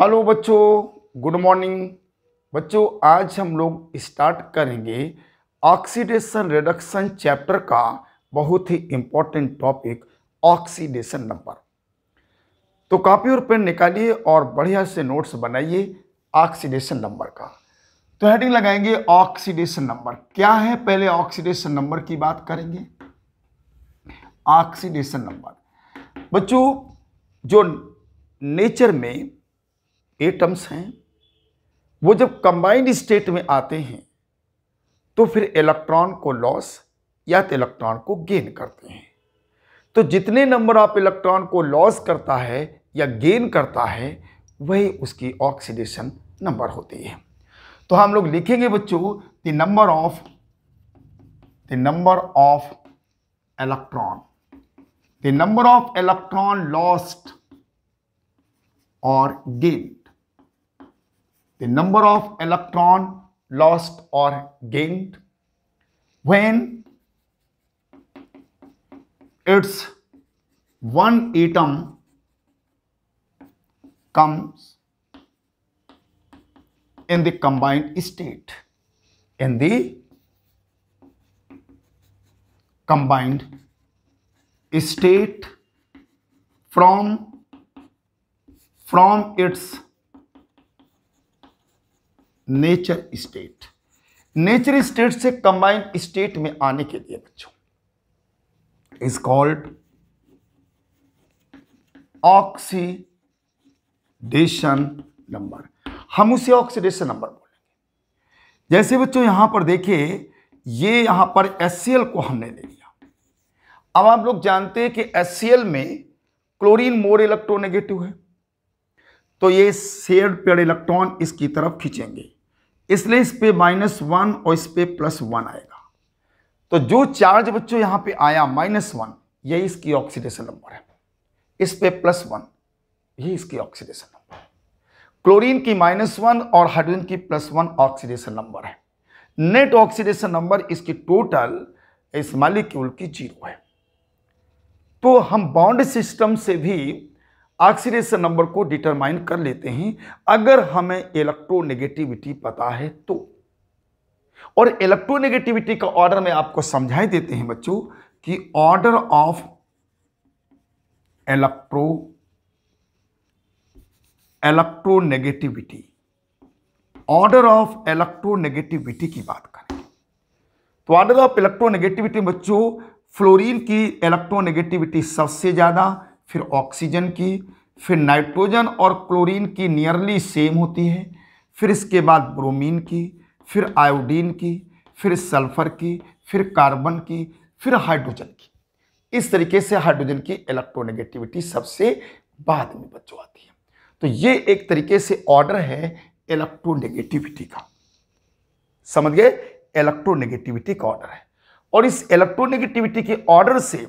hello बच्चों good morning बच्चों आज हम लोग स्टार्ट करेंगे ऑक्सीडेशन रिडक्शन चैप्टर का बहुत ही इम्पोर्टेंट टॉपिक ऑक्सीडेशन नंबर तो कॉपी और पेन निकालिए और बढ़िया से नोट्स बनाइए ऑक्सीडेशन नंबर का तो हेडिंग लगाएंगे ऑक्सीडेशन नंबर क्या है पहले ऑक्सीडेशन नंबर की बात करेंगे ऑक्सीडेशन नंबर बच्चों जो नेचर में एटम्स हैं वो जब कंबाइंड स्टेट में आते हैं तो फिर इलेक्ट्रॉन को लॉस या तो इलेक्ट्रॉन को गेन करते हैं तो जितने नंबर ऑफ इलेक्ट्रॉन को लॉस करता है या गेन करता है वही उसकी ऑक्सीडेशन नंबर होती है तो हम लोग लिखेंगे बच्चों the number of the number of electron the number of electron lost और gain the number of electron lost or gained when its one atom comes in the combined state in the combined state from from its nature state nature state से combined state में आने के लिए बच्चों is called oxidation number हम उसे oxidation number बोलेंगे जैसे बच्चों यहां पर देखिए ये यहां पर एस को हमने ले लिया अब आप लोग जानते हैं कि एस में क्लोरीन मोर इलेक्ट्रोनेगेटिव है तो ये शेयर पेड इलेक्ट्रॉन इसकी तरफ खींचेंगे इसलिए इस पे माइनस वन और इस पे प्लस वन आएगा तो जो चार्ज बच्चों यहां पे आया माइनस वन यही इसकी ऑक्सीडेशन नंबर है इस पे प्लस वन यही इसकी ऑक्सीडेशन नंबर है क्लोरीन की माइनस वन और हाइड्रोजन की प्लस वन ऑक्सीडेशन नंबर है नेट ऑक्सीडेशन नंबर इसकी टोटल इस मालिक्यूल की जीरो है तो हम बाउंड सिस्टम से भी ऑक्सीडेशन नंबर को डिटरमाइन कर लेते हैं अगर हमें इलेक्ट्रोनेगेटिविटी पता है तो और इलेक्ट्रोनेगेटिविटी का ऑर्डर में आपको समझाई देते हैं बच्चों कि order of electro electronegativity order of electronegativity की बात करें तो ऑर्डर ऑफ इलेक्ट्रोनेगेटिविटी बच्चों फ्लोरीन की इलेक्ट्रोनेगेटिविटी सबसे ज़्यादा फिर ऑक्सीजन की फिर नाइट्रोजन और क्लोरीन की नियरली सेम होती है फिर इसके बाद ब्रोमीन की फिर आयोडीन की फिर सल्फर की फिर कार्बन की फिर हाइड्रोजन की इस तरीके से हाइड्रोजन की इलेक्ट्रोनेगेटिविटी सबसे बाद में बच्चों आती है तो ये एक तरीके से ऑर्डर है इलेक्ट्रोनेगेटिविटी का समझ गए इलेक्ट्रोनेगेटिविटी का ऑर्डर है और इस इलेक्ट्रोनेगेटिविटी के ऑर्डर से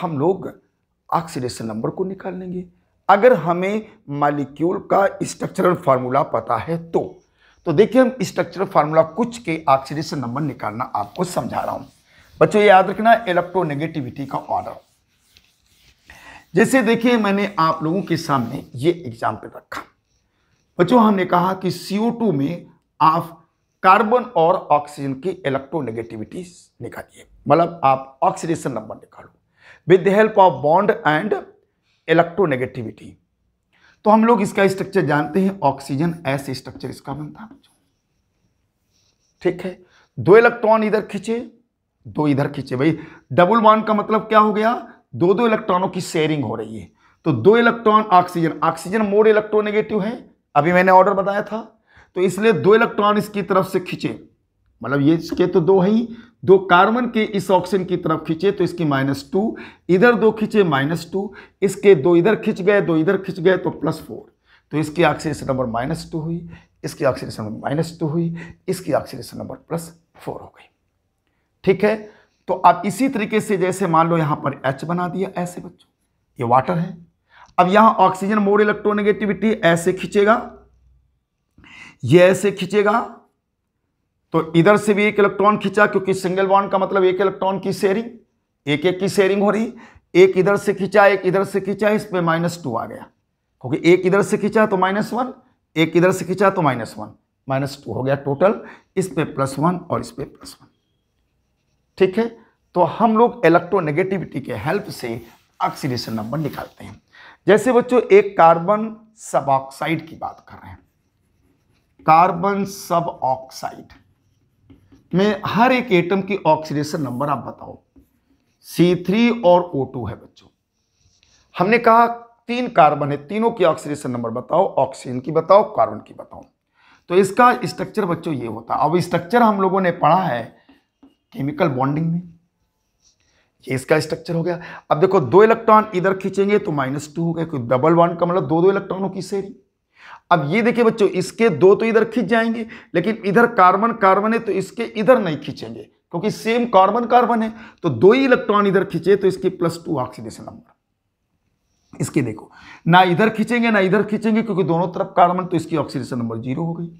हम लोग ऑक्सीडेशन नंबर को निकाल लेंगे अगर हमें मालिक्यूल का स्ट्रक्चरल फार्मूला पता है तो तो देखिए हम स्ट्रक्चरल फार्मूला कुछ के ऑक्सीडेशन नंबर निकालना आपको समझा रहा हूं बच्चों याद रखना इलेक्ट्रोनेगेटिविटी का ऑर्डर जैसे देखिए मैंने आप लोगों के सामने ये एग्जाम्पल रखा बच्चों हमने कहा कि CO2 में आप कार्बन और ऑक्सीजन की इलेक्ट्रोनेगेटिविटी निकालिए मतलब आप ऑक्सीडेशन नंबर निकालो with the help of bond and electronegativity तो हम लोग इसका स्ट्रक्चर जानते हैं ऑक्सीजन ऐसे स्ट्रक्चर इसका बनता है ठीक है दो इलेक्ट्रॉन इधर खींचे दो इधर खींचे भाई डबल बॉन्ड का मतलब क्या हो गया दो दो इलेक्ट्रॉनों की शेयरिंग हो रही है तो दो electron oxygen oxygen more electronegative है अभी मैंने ऑर्डर बताया था तो इसलिए दो इलेक्ट्रॉन इसकी तरफ से खींचे मतलब ये इसके तो दो है ही दो कार्बन के इस ऑक्सीजन की तरफ खींचे तो इसकी माइनस टू इधर दो खींचे माइनस टू इसके दो इधर खींच गए दो इधर खींच गए तो प्लस फोर तो इसकी ऑक्सीडेशन नंबर माइनस टू हुई इसकी ऑक्सीडेशन नंबर माइनस टू हुई इसकी ऑक्सीडेशन नंबर प्लस फोर हो गई ठीक है तो अब इसी तरीके से जैसे मान लो यहाँ पर एच बना दिया ऐसे बच्चों ये वाटर है अब यहाँ ऑक्सीजन मोर इलेक्ट्रोनेगेटिविटी ऐसे खींचेगा ये ऐसे खींचेगा तो इधर से भी एक इलेक्ट्रॉन खींचा क्योंकि सिंगल बॉन्ड का मतलब एक इलेक्ट्रॉन की शेयरिंग एक एक की शेयरिंग हो रही एक इधर से खींचा एक इधर से खींचा इस पर माइनस टू आ गया क्योंकि एक इधर से खींचा तो माइनस वन एक इधर से खींचा तो माइनस वन माइनस टू हो गया टोटल इस पे प्लस वन और इस पे प्लस वन ठीक है तो हम लोग इलेक्ट्रोनेगेटिविटी के हेल्प से ऑक्सीडेशन नंबर निकालते हैं जैसे बच्चों एक कार्बन सब ऑक्साइड की बात कर रहे हैं कार्बन सब ऑक्साइड में हर एक एटम की ऑक्सीडेशन नंबर आप बताओ C3 और O2 है बच्चों हमने कहा तीन कार्बन है तीनों की ऑक्सीडेशन नंबर बताओ ऑक्सीजन की बताओ कार्बन की बताओ तो इसका स्ट्रक्चर बच्चों ये होता है अब स्ट्रक्चर हम लोगों ने पढ़ा है केमिकल बॉन्डिंग में ये इसका स्ट्रक्चर हो गया अब देखो दो इलेक्ट्रॉन इधर खींचेंगे तो माइनस टू हो गया कोई डबल वन का मतलब दो दो इलेक्ट्रॉनों की सेरी अब ये देखिए बच्चों इसके दो तो इधर खींच जाएंगे लेकिन इधर कार्बन कार्बन है तो इसके इधर नहीं खींचेंगे क्योंकि सेम कार्बन कार्बन है तो दो ही इलेक्ट्रॉन इधर खींचे तो इसके प्लस टू ऑक्सीडेशन नंबर इसके देखो ना इधर खींचेंगे ना इधर खींचेंगे क्योंकि दोनों तरफ कार्बन तो इसकी ऑक्सीडेशन नंबर जीरो हो गई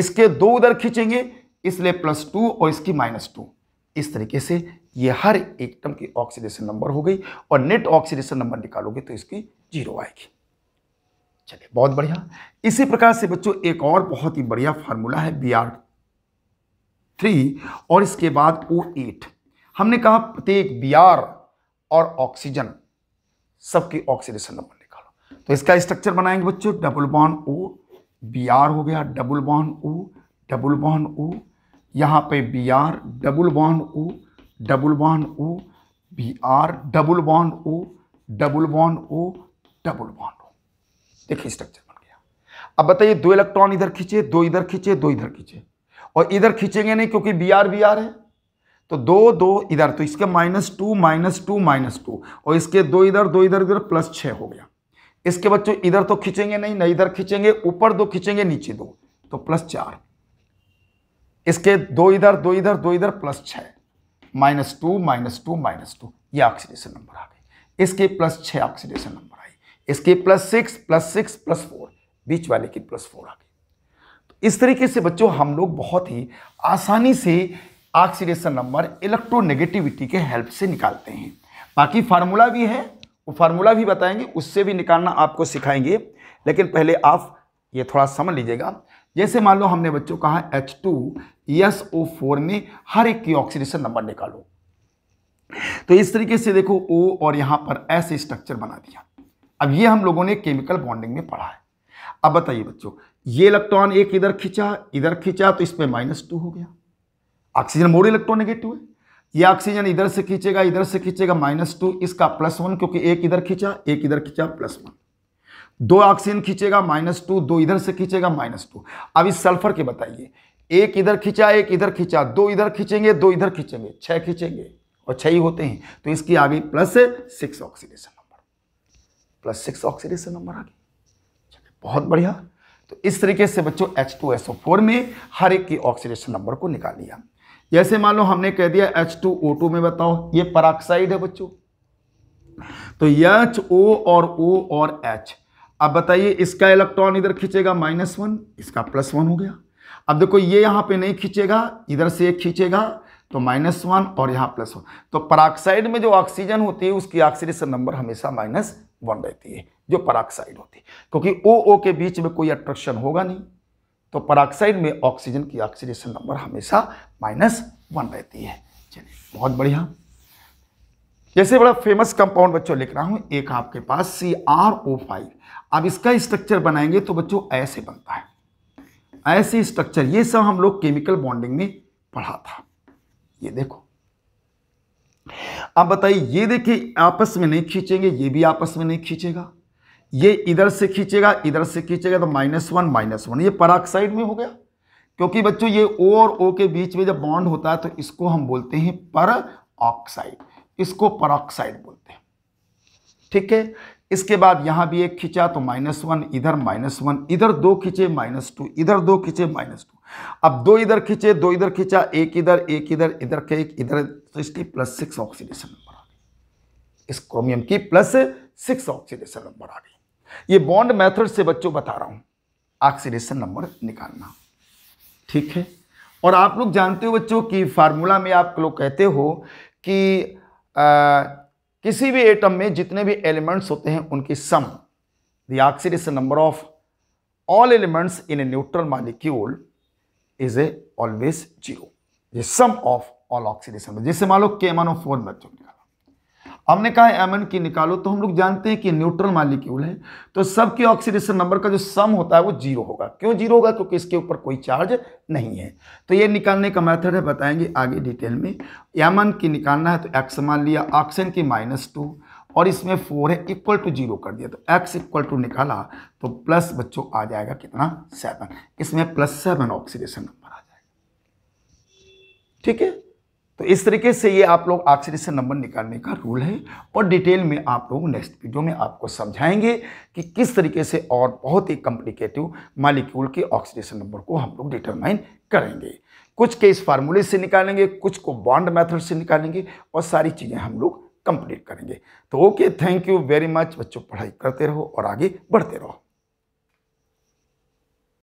इसके दो उधर खींचेंगे इसलिए प्लस टू और इसकी माइनस टू इस तरीके से ये हर एकदम की ऑक्सीडेशन नंबर हो गई और नेट ऑक्सीडेशन नंबर निकालोगे तो इसकी जीरो आएगी चलिए बहुत बढ़िया इसी प्रकार से बच्चों एक और बहुत ही बढ़िया फार्मूला है बी आर थ्री और इसके बाद ओ एट हमने कहा प्रत्येक बी आर और ऑक्सीजन सबके ऑक्सीडेशन नंबर निकालो तो इसका स्ट्रक्चर बनाएंगे बच्चों डबल बॉन ओ बी आर हो गया डबल बॉन ओ डबल बॉन ओ यहाँ पे बी आर डबल बॉन ओ डबल बॉन ओ बी आर डबल बॉन ओ डबल बॉन ओ डबल बॉन देखिए स्ट्रक्चर बन गया अब बताइए दो इलेक्ट्रॉन इधर खींचे दो इधर खींचे दो इधर खींचे और इधर खींचेंगे नहीं क्योंकि बी आर बी आर है तो दो दो इधर तो इसके minus two minus two minus two और इसके दो इधर दो इधर इधर प्लस छः हो गया इसके बच्चों इधर तो खींचेंगे नहीं ना इधर खींचेंगे ऊपर दो खींचेंगे नीचे दो तो प्लस चार इसके दो इधर दो इधर दो इधर प्लस छः minus two minus two minus two ये ऑक्सीडेशन नंबर आ गए इसके प्लस छः ऑक्सीडेशन नंबर इसके plus six plus six plus four बीच वाले की प्लस फोर आ गई तो इस तरीके से बच्चों हम लोग बहुत ही आसानी से ऑक्सीडेशन नंबर इलेक्ट्रोनेगेटिविटी के हेल्प से निकालते हैं बाकी फार्मूला भी है वो फार्मूला भी बताएंगे उससे भी निकालना आपको सिखाएंगे लेकिन पहले आप ये थोड़ा समझ लीजिएगा जैसे मान लो हमने बच्चों कहा H two S O four में हर एक की ऑक्सीडेशन नंबर निकालो तो इस तरीके से देखो ओ और यहां पर एस स्ट्रक्चर बना दिया अब ये हम लोगों ने केमिकल बॉन्डिंग में पढ़ा है अब बताइए बच्चों ये इलेक्ट्रॉन एक इधर खींचा इधर खींचा तो इसमें माइनस टू हो गया ऑक्सीजन मोर इलेक्ट्रॉन नेगेटिव है ये ऑक्सीजन इधर से खींचेगा इधर से खींचेगा माइनस टू इसका प्लस वन क्योंकि एक इधर खींचा एक इधर खींचा प्लस वन दो ऑक्सीजन खींचेगा माइनस टू दो इधर से खींचेगा माइनस टू अब इस सल्फर के बताइए एक इधर खींचा एक इधर खींचा दो इधर खींचेंगे दो इधर खींचेंगे छह खींचेंगे और छह ही होते हैं तो इसकी आ गई plus six oxidation plus six oxidation number आ गया बहुत बढ़िया तो इस तरीके से बच्चों फोर में हर एक की ऑक्सीडेशन नंबर को निकाल लिया जैसे मान लो हमने कह दिया टू में बताओ ये पराक्साइड है बच्चों तो एच ओ और ओ और एच अब बताइए इसका इलेक्ट्रॉन इधर खींचेगा माइनस वन इसका प्लस वन हो गया अब देखो ये यहाँ पे नहीं खींचेगा इधर से एक खींचेगा तो माइनस वन और यहाँ प्लस वन तो पराक्साइड में जो ऑक्सीजन होती है उसकी ऑक्सीडेशन नंबर हमेशा माइनस बन रहती है जो पराक्साइड होती है क्योंकि ओ ओ के बीच में कोई अट्रैक्शन होगा नहीं तो पराक्साइड में ऑक्सीजन की ऑक्सीडेशन नंबर हमेशा माइनस वन रहती है चलिए बहुत बढ़िया जैसे बड़ा फेमस कंपाउंड बच्चों लिख रहा हूँ एक आपके पास सी आर ओ फाइव अब इसका स्ट्रक्चर बनाएंगे तो बच्चों ऐसे बनता है ऐसे स्ट्रक्चर ये सब हम लोग केमिकल बॉन्डिंग में पढ़ा था ये देखो अब बताइए ये देखिए आपस में नहीं खींचेंगे ये भी आपस में नहीं खींचेगा ये इधर से खींचेगा इधर से खींचेगा तो माइनस वन माइनस वन ये पराक्साइड में हो गया क्योंकि बच्चों ये ओ और ओ के बीच में जब बॉन्ड होता है तो इसको हम बोलते हैं पर ऑक्साइड इसको पर बोलते हैं ठीक है इसके बाद यहां भी एक खींचा तो माइनस वन इधर माइनस वन इधर दो खींचे माइनस टू इधर दो खींचे माइनस टू अब दो इधर खींचे दो इधर खींचा एक इधर एक इधर इधर के एक इधर तो इसकी प्लस सिक्स ऑक्सीडेशन नंबर आ गई इस क्रोमियम की प्लस सिक्स ऑक्सीडेशन नंबर आ गई ये बॉन्ड मेथड से बच्चों बता रहा हूं ऑक्सीडेशन नंबर निकालना ठीक है और आप लोग जानते हो बच्चों कि फार्मूला में आप लोग कहते हो कि आ, किसी भी एटम में जितने भी एलिमेंट्स होते हैं उनकी sum the oxidation number of all elements in a neutral molecule is a always zero sum of all oxidation जैसे मान लो के केमन और फोर में हमने कहा एम एन की निकालो तो हम लोग जानते हैं कि न्यूट्रल मालिक्यूल है तो सबके ऑक्सीडेशन नंबर का जो सम होता है वो जीरो होगा क्यों जीरो होगा क्योंकि इसके ऊपर कोई चार्ज नहीं है तो ये निकालने का मेथड है बताएंगे आगे डिटेल में एम एन की निकालना है तो एक्स मान लिया ऑक्सीजन की माइनस टू और इसमें फोर है इक्वल टू जीरो कर दिया तो एक्स इक्वल टू निकाला तो प्लस बच्चों आ जाएगा कितना सेवन इसमें प्लस सेवन ऑक्सीडेशन नंबर आ जाएगा ठीक है तो इस तरीके से ये आप लोग ऑक्सीडेशन नंबर निकालने का रूल है और डिटेल में आप लोग नेक्स्ट वीडियो में आपको समझाएंगे कि किस तरीके से और बहुत ही कॉम्प्लिकेटिव मालिक्यूल के ऑक्सीडेशन नंबर को हम लोग डिटरमाइन करेंगे कुछ के इस फार्मूले से निकालेंगे कुछ को बॉन्ड मेथड से निकालेंगे और सारी चीज़ें हम लोग कंप्लीट करेंगे तो okay thank you very much बच्चों पढ़ाई करते रहो और आगे बढ़ते रहो